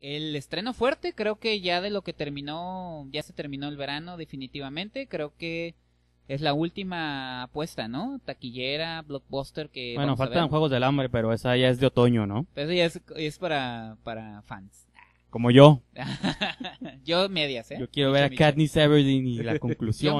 El estreno fuerte, creo que ya de lo que terminó, ya se terminó el verano definitivamente, creo que es la última apuesta, ¿no? Taquillera, blockbuster que... Bueno, faltan Juegos del Hambre, pero esa ya es de otoño, ¿no? eso ya es, es para, para fans. Como yo. yo medias, ¿eh? Yo quiero ver a Katniss Everdeen y la conclusión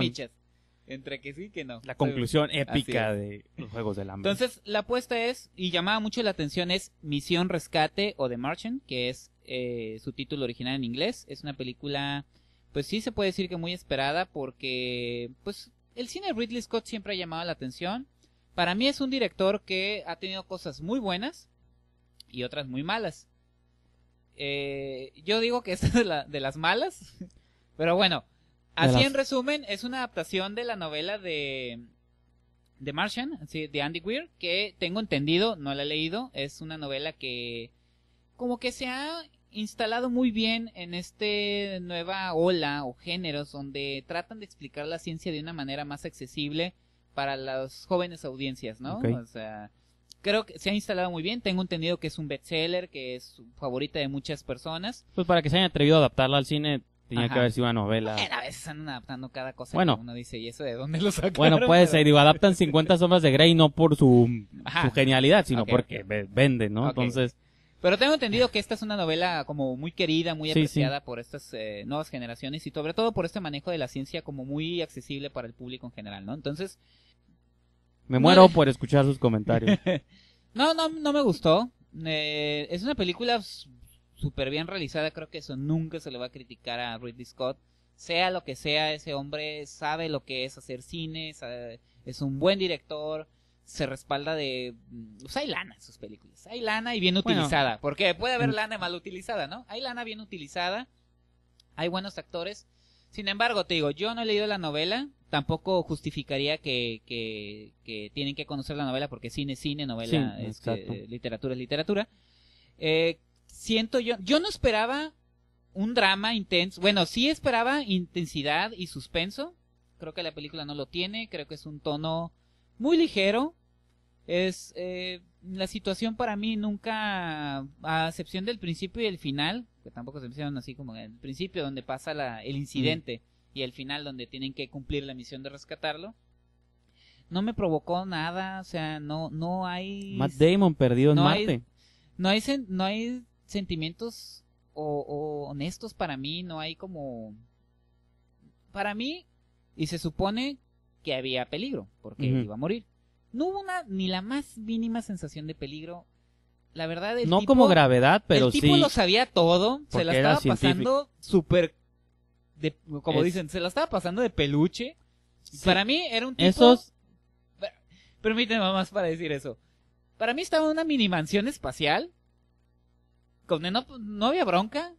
entre que sí que no. La conclusión épica de los Juegos del Hambre. Entonces, la apuesta es, y llamaba mucho la atención, es Misión Rescate o The Martian, que es eh, su título original en inglés. Es una película, pues sí se puede decir que muy esperada porque, pues, el cine de Ridley Scott siempre ha llamado la atención. Para mí es un director que ha tenido cosas muy buenas y otras muy malas. Eh, yo digo que esta es de las malas, pero bueno, Así en resumen, es una adaptación de la novela de de Martian, sí, de Andy Weir, que tengo entendido, no la he leído, es una novela que como que se ha instalado muy bien en este nueva ola o géneros donde tratan de explicar la ciencia de una manera más accesible para las jóvenes audiencias, ¿no? O sea, creo que se ha instalado muy bien. Tengo entendido que es un bestseller, que es favorita de muchas personas. Pues para que se hayan atrevido a adaptarla al cine, Tenía que haber sido una novela. Bueno, a veces están adaptando cada cosa bueno, que uno dice, ¿y eso de dónde lo sacaron? Bueno, puede ser, adaptan 50 sombras de Grey no por su, genialidad, sino porque venden, ¿no? Entonces... Pero tengo entendido que esta es una novela como muy querida, muy apreciada por estas eh, nuevas generaciones y sobre todo por este manejo de la ciencia como muy accesible para el público en general, ¿no? Entonces... Me muero por escuchar sus comentarios. no, no, no me gustó. Eh, es una película súper bien realizada, creo que eso nunca se le va a criticar a Ridley Scott. Sea lo que sea, ese hombre sabe lo que es hacer cine, es un buen director, se respalda de... Mm, pues hay lana en sus películas, hay lana y bien utilizada, porque puede haber lana mal utilizada, ¿no? Hay lana bien utilizada, hay buenos actores. Sin embargo, te digo, yo no he leído la novela, tampoco justificaría que, que, que tienen que conocer la novela porque cine es cine, novela es, eh, literatura es literatura. Eh, siento yo, yo no esperaba un drama intenso, bueno, sí esperaba intensidad y suspenso, creo que la película no lo tiene, creo que es un tono muy ligero, es eh, la situación para mí nunca, a excepción del principio y el final, que tampoco se hicieron así como en el principio donde pasa la, el incidente y el final donde tienen que cumplir la misión de rescatarlo, no me provocó nada, o sea, no, no hay... Matt Damon perdido en no no hay, no hay sentimientos o, honestos para mí, no hay como... Para mí, y se supone que había peligro, porque iba a morir. No hubo una, ni la más mínima sensación de peligro. La verdad, es No como gravedad, pero el sí. tipo lo sabía todo, se la estaba pasando super como dicen, se la estaba pasando de peluche. Para mí era un tipo... Permíteme más para decir eso. Para mí estaba una mini mansión espacial no, había bronca.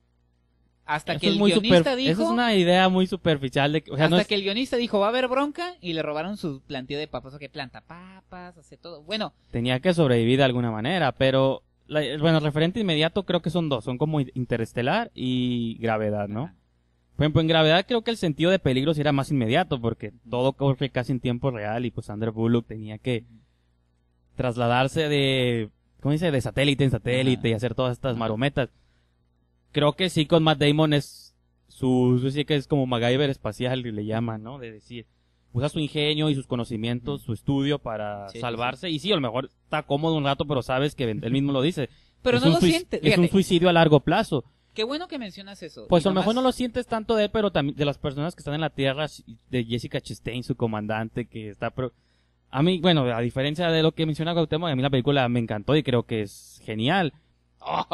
Hasta que el guionista dijo. es una idea muy superficial. De, hasta que el guionista dijo, va a haber bronca, y le robaron su plantilla de papas. O que planta papas, hace todo. Bueno. Tenía que sobrevivir de alguna manera, pero. La, bueno, referente inmediato creo que son dos. Son como interestelar y gravedad, ¿no? Bueno, Por ejemplo, en gravedad creo que el sentido de peligros era más inmediato, porque todo fue casi en tiempo real y pues Andrew Bullock tenía que trasladarse de ¿cómo dice? De satélite en satélite y hacer todas estas marometas. Creo que sí con Matt Damon es su, que es como MacGyver espacial le llaman, ¿no? De decir, usa su ingenio y sus conocimientos, su estudio para salvarse. Y sí, a lo mejor está cómodo un rato, pero sabes que él mismo lo dice. Pero no lo sientes. Es un suicidio a largo plazo. Qué bueno que mencionas eso. Pues a lo mejor no lo sientes tanto de él, pero también de las personas que están en la Tierra, de Jessica Chastain, su comandante, que está... A mí, bueno, a diferencia de lo que menciona Cuauhtémoc, a mí la película me encantó y creo que es genial.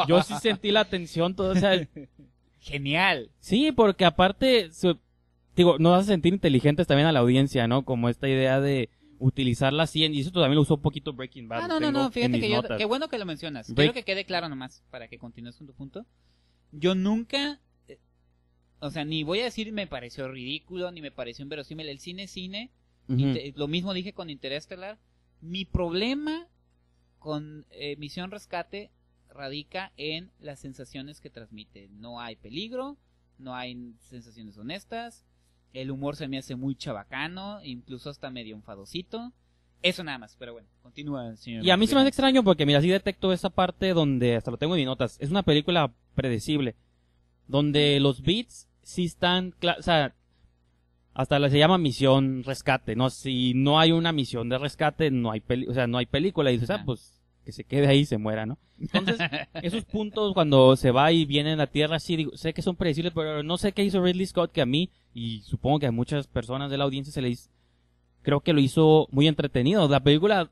Yo sí sentí la tensión todo, eso. genial. Sí, porque aparte, digo, nos hace sentir inteligentes también a la audiencia, ¿no? Como esta idea de utilizar la ciencia, y eso también lo usó un poquito Breaking Bad. Ah, no, no, no, fíjate que yo, qué bueno que lo mencionas. Quiero que quede claro nomás, para que continúes con tu punto. Yo nunca, eh, o sea, ni voy a decir me pareció ridículo, ni me pareció inverosímil. El cine, cine, lo mismo dije con Interestelar. Mi problema con eh, Misión Rescate radica en las sensaciones que transmite. No hay peligro, no hay sensaciones honestas, el humor se me hace muy chabacano, incluso hasta medio enfadocito. Eso nada más, pero bueno, continúa, señor. Y a mí se me hace extraño porque, mira, sí detecto esa parte donde, hasta lo tengo en mis notas, es una película predecible, donde los beats sí están, o sea, hasta la, se llama misión rescate, ¿no? Si no hay una misión de rescate, no hay o sea, no hay película, y dices, ah, pues que se quede ahí y se muera, ¿no? Entonces, esos puntos cuando se va y viene a la Tierra, sí, digo, sé que son predecibles, pero no sé qué hizo Ridley Scott que a mí, y supongo que a muchas personas de la audiencia se le hizo creo que lo hizo muy entretenido. La película,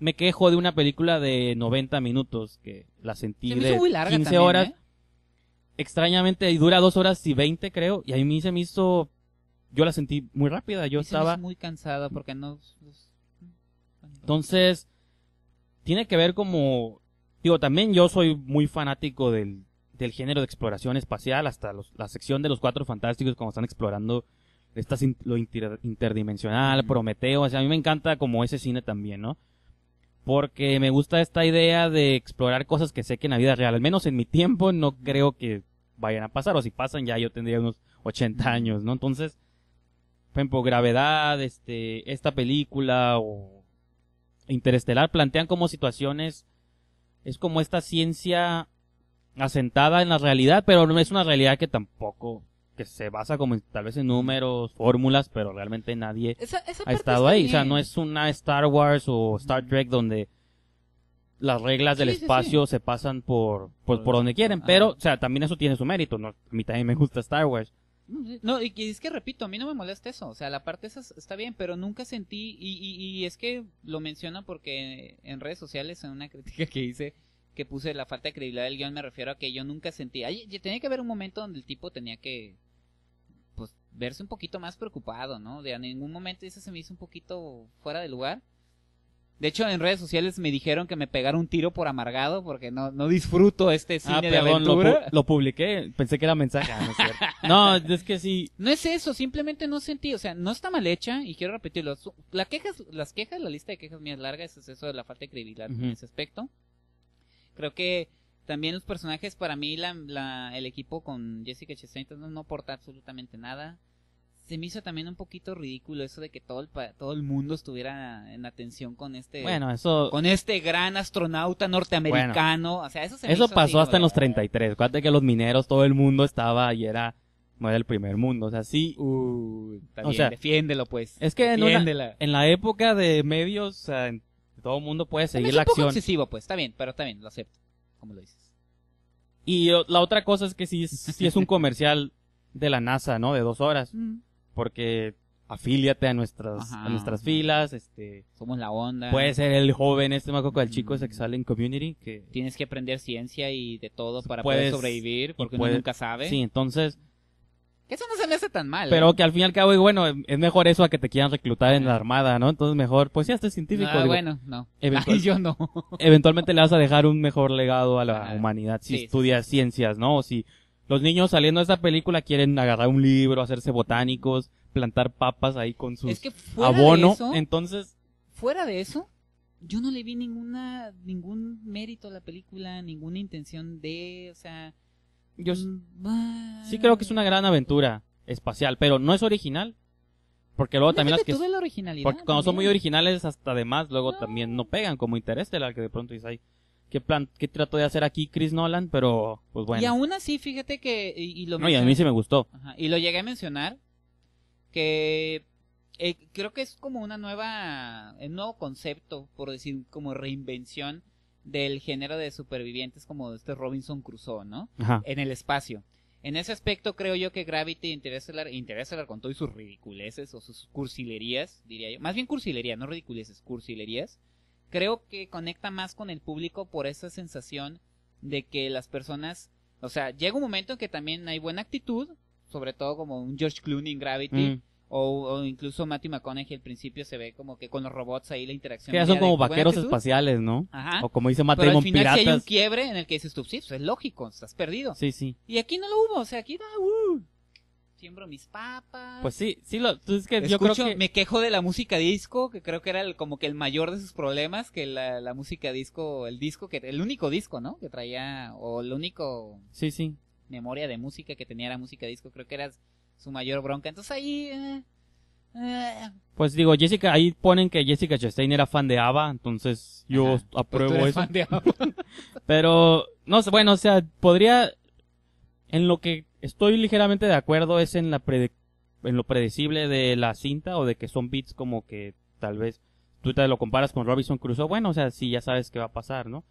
me quejo de una película de 90 minutos, que la sentí de muy larga 15 horas. ¿eh? Extrañamente, y dura dos horas y 20 creo, y a mí se me hizo yo la sentí muy rápida. Yo estaba. muy cansada porque no. Pues, Entonces, tiene que ver como. Digo, también yo soy muy fanático del, género de exploración espacial, hasta la sección de los cuatro fantásticos cuando están explorando esta lo interdimensional, Prometeo. O sea, a mí me encanta como ese cine también, ¿no? Porque me gusta esta idea de explorar cosas que sé que en la vida real, al menos en mi tiempo, no creo que vayan a pasar. O si pasan, ya yo tendría unos 80 años, ¿no? Entonces, por ejemplo, Gravedad, este, esta película o Interestelar plantean como situaciones, es como esta ciencia asentada en la realidad, pero no es una realidad que tampoco que se basa como tal vez en números, fórmulas, pero realmente nadie ha estado ahí. O sea, no es una Star Wars o Star Trek donde las reglas del espacio se pasan por, pues, por donde quieren, pero, o sea, también eso tiene su mérito, ¿no? A mí también me gusta Star Wars. No, y es que repito, a mí no me molesta eso. O sea, la parte esa está bien, pero nunca sentí. Y, y, y es que lo menciona porque en redes sociales, en una crítica que hice, que puse la falta de credibilidad del guión, me refiero a que yo nunca sentí. Ay, tenía que haber un momento donde el tipo tenía que. Pues verse un poquito más preocupado, ¿no? De a ningún momento eso se me hizo un poquito fuera de lugar. De hecho, en redes sociales me dijeron que me pegara un tiro por amargado porque no, no disfruto este ah, cine de aventura. Lo, publiqué, pensé que era mensaje. Ah, no, es no, es que sí. No es eso, simplemente no sentí, o sea, no está mal hecha y quiero repetirlo. La quejas, las quejas, la lista de quejas mías larga es eso de la falta de credibilidad en ese aspecto. Creo que también los personajes, para mí, la, el equipo con Jessica Chastain no aporta absolutamente nada se me hizo también un poquito ridículo eso de que todo el, todo el mundo estuviera en atención con este bueno, eso, con este gran astronauta norteamericano, o sea, eso se me Eso pasó hasta en los 33, acuérdate que los mineros todo el mundo estaba y era no era el primer mundo, o sea, sí, uh, o sea, defiéndelo pues. Es que en, una, en, la época de medios, o todo el mundo puede seguir la acción. Poco excesivo, pues, está bien, pero está bien, lo acepto, como lo dices. Y la otra cosa es que sí, sí es un comercial de la NASA, ¿no? De dos horas. Mm porque afíliate a nuestras, a nuestras filas, este... Somos la onda. Puede ser el joven, este me acuerdo, el chico que sexual en community que... Tienes que aprender ciencia y de todo para poder sobrevivir, porque nunca sabe. Sí, entonces... eso no se me hace tan mal. Pero ¿eh? que al fin y al cabo, y bueno, es mejor eso a que te quieran reclutar en la armada, ¿no? Entonces mejor, pues ya, este científico. Ah, bueno, no. Ay, yo no. eventualmente le vas a dejar un mejor legado a la humanidad si estudias ciencias, ¿no? O si los niños saliendo de esta película quieren agarrar un libro, hacerse botánicos, plantar papas ahí con su abono. Entonces, fuera de eso, yo no le vi ninguna ningún mérito a la película, ninguna intención de, o sea, yo mm, sí creo que es una gran aventura espacial, pero no es original. Porque luego también las que la originalidad, porque cuando son muy originales hasta además luego también no pegan como interés de la que de pronto dice ahí qué plan, trató de hacer aquí Chris Nolan, pero pues bueno. Y aún así, fíjate que... Y, lo no, y a mí sí me gustó. y lo llegué a mencionar, que eh, creo que es como una nueva, un nuevo concepto, por decir, como reinvención del género de supervivientes como este Robinson Crusoe, ¿no? En el espacio. En ese aspecto creo yo que Gravity interesa Interestelar con todo y sus ridiculeces o sus cursilerías, diría yo. Más bien cursilería, no ridiculeces, cursilerías creo que conecta más con el público por esa sensación de que las personas, o sea, llega un momento en que también hay buena actitud, sobre todo como un George Clooney en Gravity. Mm. O, incluso Matthew McConaughey al principio se ve como que con los robots ahí la interacción. Que ya son como vaqueros espaciales, ¿no? Ajá. O como dice Matt Pero al final hay un quiebre en el que dices tú, sí, es lógico, estás perdido. Sí, sí. Y aquí no lo hubo, o sea, aquí da ah, uh, siembro mis papas. Pues sí, sí, lo, tú yo creo que... me quejo de la música disco, que creo que era como que el mayor de sus problemas, que la, música disco, el disco, que el único disco, ¿no? Que traía, o el único... Sí, sí. Memoria de música que tenía era música disco, creo que era su mayor bronca. Entonces ahí... Eh, eh. Pues digo, Jessica, ahí ponen que Jessica Chastain era fan de ABBA, entonces yo apruebo pues eso. Pero, no sé, bueno, o sea, podría en lo que estoy ligeramente de acuerdo es en la en lo predecible de la cinta o de que son beats como que tal vez tú te lo comparas con Robinson Crusoe, bueno, o sea, sí ya sabes qué va a pasar, ¿no?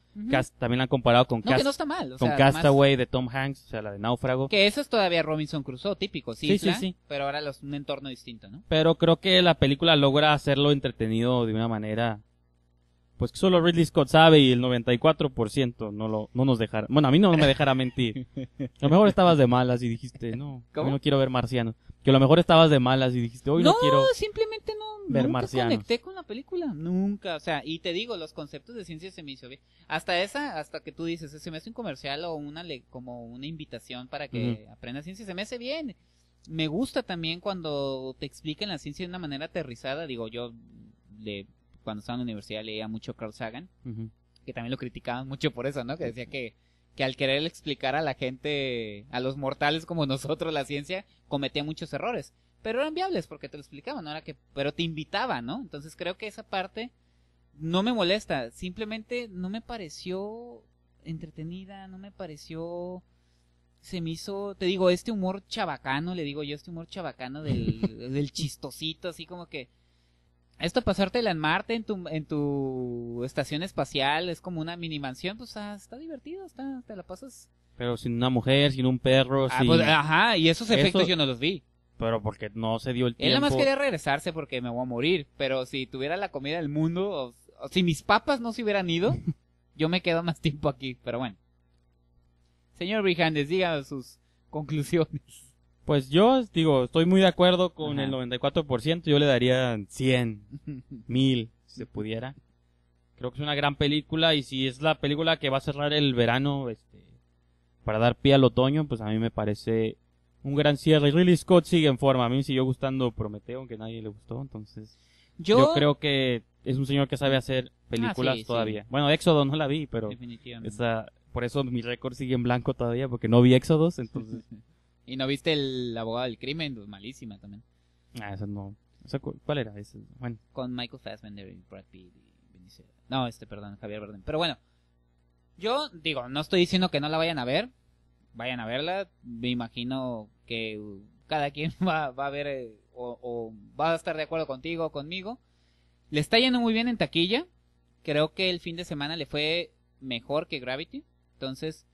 también la han comparado con, Castaway de Tom Hanks, o sea, la de Náufrago. Que eso es todavía Robinson Crusoe, típico, sí, sí, sí, sí. pero ahora es un entorno distinto, ¿no? Pero creo que la película logra hacerlo entretenido de una manera pues que solo Ridley Scott sabe y el 94% no lo no nos dejará. Bueno, a mí no me dejará mentir. A lo mejor estabas de malas y dijiste, no, no quiero ver marcianos. Que a lo mejor estabas de malas y dijiste, hoy no, quiero. No, simplemente no ver nunca conecté con la película, nunca, o sea, y te digo, los conceptos de ciencia se me hizo bien. Hasta esa, hasta que tú dices, se me hace un comercial o una como una invitación para que aprenda aprendas ciencia, se me hace bien. Me gusta también cuando te explican la ciencia de una manera aterrizada, digo, yo le cuando estaba en la universidad leía mucho Carl Sagan, que también lo criticaban mucho por eso, ¿no? Que decía que, que al querer explicar a la gente, a los mortales como nosotros la ciencia, cometía muchos errores. Pero eran viables porque te lo explicaban, ¿no? que, pero te invitaba, ¿no? Entonces creo que esa parte no me molesta, simplemente no me pareció entretenida, no me pareció se me hizo, te digo, este humor chabacano, le digo yo, este humor chabacano del, del chistosito, así como que esto pasártela en Marte, en tu, en tu estación espacial, es como una mini mansión, pues está divertido, está, te la pasas. Pero sin una mujer, sin un perro, ah, sin... Pues, ajá, y esos efectos yo no los vi. Pero porque no se dio el tiempo. Él nada más quería regresarse porque me voy a morir, pero si tuviera la comida del mundo, o, si mis papas no se hubieran ido, yo me quedo más tiempo aquí, pero bueno. Señor Brijandes, diga sus conclusiones. Pues yo digo, estoy muy de acuerdo con el 94%, yo le daría 100, 1000, si se pudiera. Creo que es una gran película y si es la película que va a cerrar el verano este, para dar pie al otoño, pues a mí me parece un gran cierre. y Ridley Scott sigue en forma, a mí me siguió gustando Prometeo, aunque a nadie le gustó, entonces yo, creo que es un señor que sabe hacer películas ah, todavía. Bueno, Éxodo no la vi, pero por eso mi récord sigue en blanco todavía, porque no vi Éxodos, entonces ¿Y no viste el abogado del crimen? Pues, malísima también. Ah, esa no. ¿Cuál era? Con Michael Fassbender y Brad Pitt y No, este, perdón, Javier Bardem. Pero bueno, yo digo, no estoy diciendo que no la vayan a ver. Vayan a verla. Me imagino que cada quien va, va a ver eh, o, o, va a estar de acuerdo contigo o conmigo. Le está yendo muy bien en taquilla. Creo que el fin de semana le fue mejor que Gravity. Entonces,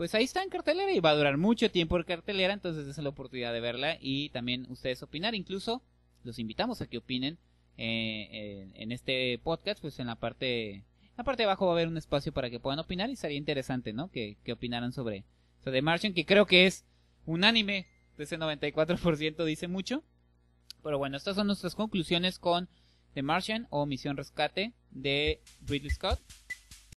pues ahí está en cartelera y va a durar mucho tiempo en cartelera, entonces es la oportunidad de verla y también ustedes opinar, incluso los invitamos a que opinen eh, en, este podcast, pues en la parte, la parte de abajo va a haber un espacio para que puedan opinar y sería interesante, ¿no? Que, opinaran sobre, The Martian, que creo que es unánime, ese 94% dice mucho, pero bueno, estas son nuestras conclusiones con The Martian o Misión Rescate de Ridley Scott.